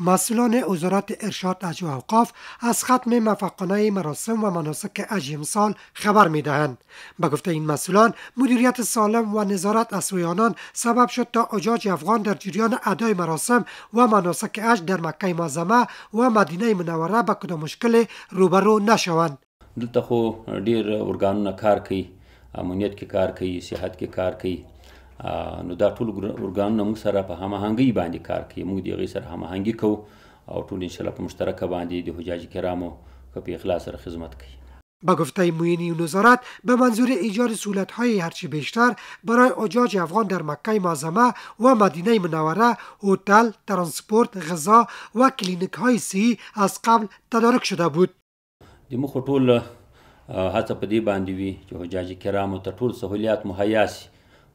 مسئولان وزارت ارشاد اج و اوقاف از ختم مفقانه مراسم و مناسک اج امسال خبر می دهند. به گفته این مسئولان مدیریت سالم و نظارت از سبب شد تا اجاج افغان در جریان ادای مراسم و مناسک اج در مکه معظمه و مدینه منوره به کدام مشکل روبرو نشوند دلته خو ډیر ارګانونه کار کوي امنیت کې کار کوي صحت کې کار کوي نو دا ټول ارګانونه موږ سره په هماهنګۍ باندې کار کوي موږ د هغې سره هماهنګي کوو او ټول انشاءالله په مشترکه باندې د حجاج کرامو که په اخلاص سره خدمت کوي با گفته موینی نظارت به منظور ایجاد سهولت‌های هرچه بیشتر برای اجاج افغان در مکه معظمه و مدینه منوره هتل، ترانسپورت، غذا و کلینیک های سی از قبل تدارک شده بود. د مخ ټول هڅه په دې باندې وي چې حجاج کرامو ته ټول سهولیات مهیا شي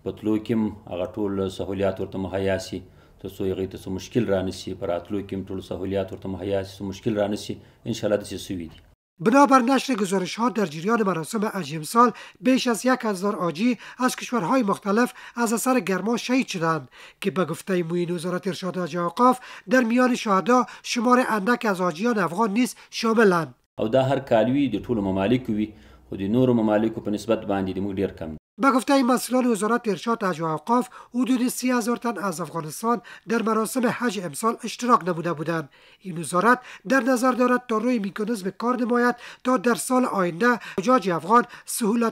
په تلو کې هغه ټول سہولیات ورته مهیا شي تر څو هغه ته مشکل رانشي پر اتلو کې ټول سہولیات ورته مهیا شي مشکل رانشي ان شاء الله د سوي دي بنابر نشر گزارش ها در جریان مراسم عجیم سال بیش از یک هزار آجی از کشورهای مختلف از اثر گرما شهید شدند که به گفته موین وزارت ارشاد حاج آقاف در میان شهدا شمار اندک از آجیان افغان نیز شاملند او دا هر کالوی د ټولو ممالک وي خو د نورو ممالکو په نسبت باندې د موږ ډیر کم به گفته مسئولان وزارت ارشاد حج و اوقاف حدود سی هزار تن از افغانستان در مراسم حج امسال اشتراک نموده بودند این وزارت در نظر دارد تا روی میکانیزم کار نماید تا در سال آینده حجاج افغان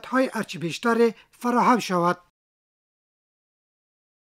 های هرچه بیشتری فراهم شود